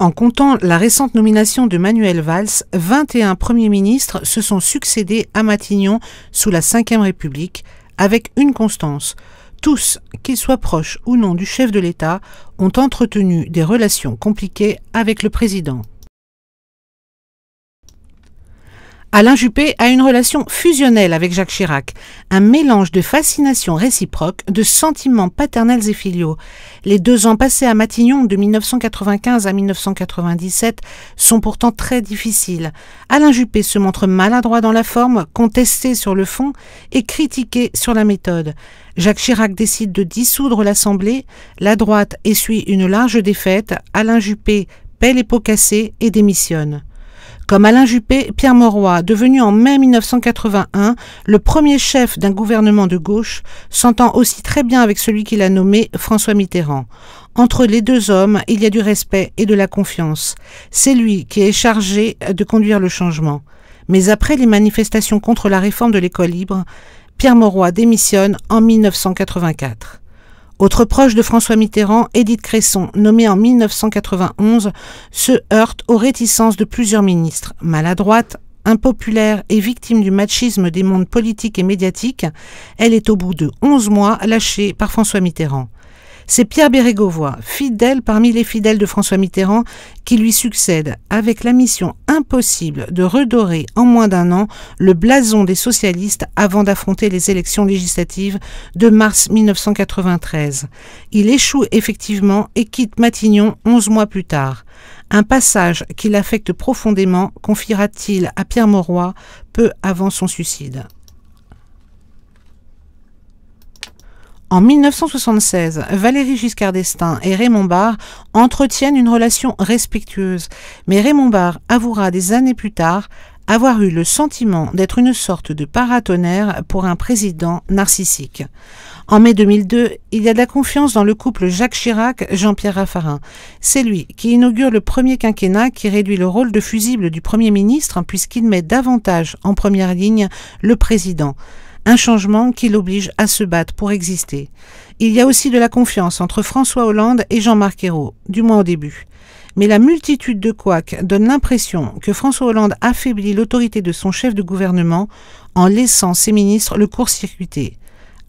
En comptant la récente nomination de Manuel Valls, 21 premiers ministres se sont succédés à Matignon sous la Ve République, avec une constance. Tous, qu'ils soient proches ou non du chef de l'État, ont entretenu des relations compliquées avec le président. Alain Juppé a une relation fusionnelle avec Jacques Chirac, un mélange de fascination réciproque, de sentiments paternels et filiaux. Les deux ans passés à Matignon de 1995 à 1997 sont pourtant très difficiles. Alain Juppé se montre maladroit dans la forme, contesté sur le fond et critiqué sur la méthode. Jacques Chirac décide de dissoudre l'Assemblée, la droite essuie une large défaite, Alain Juppé paie les pots cassés et démissionne comme Alain Juppé, Pierre Mauroy, devenu en mai 1981 le premier chef d'un gouvernement de gauche, s'entend aussi très bien avec celui qu'il a nommé François Mitterrand. Entre les deux hommes, il y a du respect et de la confiance. C'est lui qui est chargé de conduire le changement. Mais après les manifestations contre la réforme de l'école libre, Pierre Mauroy démissionne en 1984. Autre proche de François Mitterrand, Édith Cresson, nommée en 1991, se heurte aux réticences de plusieurs ministres. Maladroite, impopulaire et victime du machisme des mondes politiques et médiatiques, elle est au bout de 11 mois lâchée par François Mitterrand. C'est Pierre Bérégovoy, fidèle parmi les fidèles de François Mitterrand, qui lui succède avec la mission impossible de redorer en moins d'un an le blason des socialistes avant d'affronter les élections législatives de mars 1993. Il échoue effectivement et quitte Matignon onze mois plus tard. Un passage qui l'affecte profondément, confiera-t-il à Pierre Mauroy peu avant son suicide. En 1976, Valérie Giscard d'Estaing et Raymond Barre entretiennent une relation respectueuse, mais Raymond Barre avouera des années plus tard avoir eu le sentiment d'être une sorte de paratonnerre pour un président narcissique. En mai 2002, il y a de la confiance dans le couple Jacques Chirac-Jean-Pierre Raffarin. C'est lui qui inaugure le premier quinquennat qui réduit le rôle de fusible du Premier ministre puisqu'il met davantage en première ligne le président un changement qui l'oblige à se battre pour exister. Il y a aussi de la confiance entre François Hollande et Jean-Marc Ayrault, du moins au début. Mais la multitude de couacs donne l'impression que François Hollande affaiblit l'autorité de son chef de gouvernement en laissant ses ministres le court-circuiter.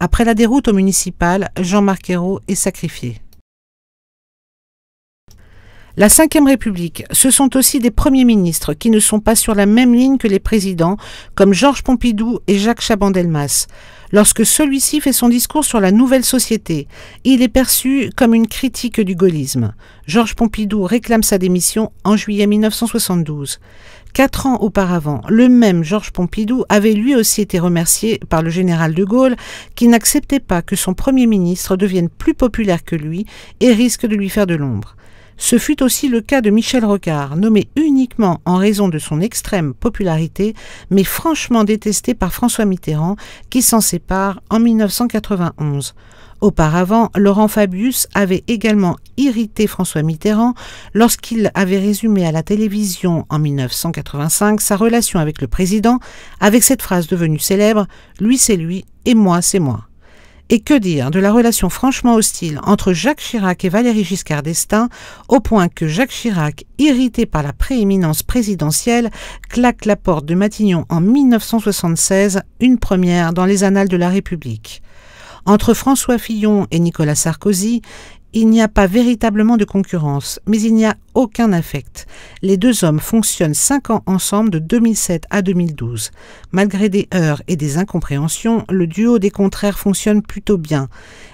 Après la déroute au municipal, Jean-Marc Ayrault est sacrifié. La Ve République, ce sont aussi des premiers ministres qui ne sont pas sur la même ligne que les présidents, comme Georges Pompidou et Jacques Chaban-Delmas. Lorsque celui-ci fait son discours sur la nouvelle société, il est perçu comme une critique du gaullisme. Georges Pompidou réclame sa démission en juillet 1972. Quatre ans auparavant, le même Georges Pompidou avait lui aussi été remercié par le général de Gaulle, qui n'acceptait pas que son Premier ministre devienne plus populaire que lui et risque de lui faire de l'ombre. Ce fut aussi le cas de Michel Rocard, nommé uniquement en raison de son extrême popularité, mais franchement détesté par François Mitterrand, qui s'en sépare en 1991. Auparavant, Laurent Fabius avait également irrité François Mitterrand lorsqu'il avait résumé à la télévision en 1985 sa relation avec le président avec cette phrase devenue célèbre Lui c'est lui et moi c'est moi. Et que dire de la relation franchement hostile entre Jacques Chirac et Valéry Giscard d'Estaing, au point que Jacques Chirac, irrité par la prééminence présidentielle, claque la porte de Matignon en 1976, une première dans les annales de la République. Entre François Fillon et Nicolas Sarkozy, il n'y a pas véritablement de concurrence, mais il n'y a aucun affect. Les deux hommes fonctionnent cinq ans ensemble de 2007 à 2012. Malgré des heurts et des incompréhensions, le duo des contraires fonctionne plutôt bien.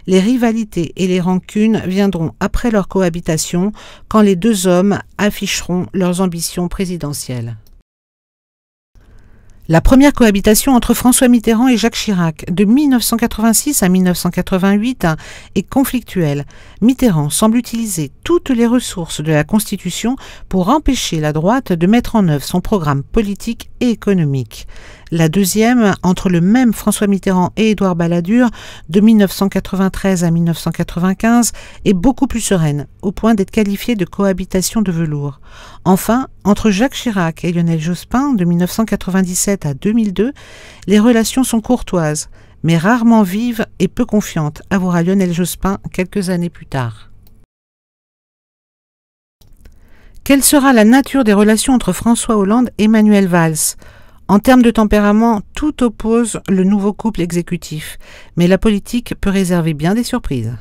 Les rivalités et les rancunes viendront après leur cohabitation, quand les deux hommes afficheront leurs ambitions présidentielles. La première cohabitation entre François Mitterrand et Jacques Chirac de 1986 à 1988 est conflictuelle. Mitterrand semble utiliser toutes les ressources de la Constitution pour empêcher la droite de mettre en œuvre son programme politique et économique la deuxième entre le même François Mitterrand et Édouard Balladur de 1993 à 1995 est beaucoup plus sereine, au point d'être qualifiée de cohabitation de velours. Enfin, entre Jacques Chirac et Lionel Jospin de 1997 à 2002, les relations sont courtoises, mais rarement vives et peu confiantes, avouera Lionel Jospin quelques années plus tard. Quelle sera la nature des relations entre François Hollande et Manuel Valls en termes de tempérament, tout oppose le nouveau couple exécutif, mais la politique peut réserver bien des surprises.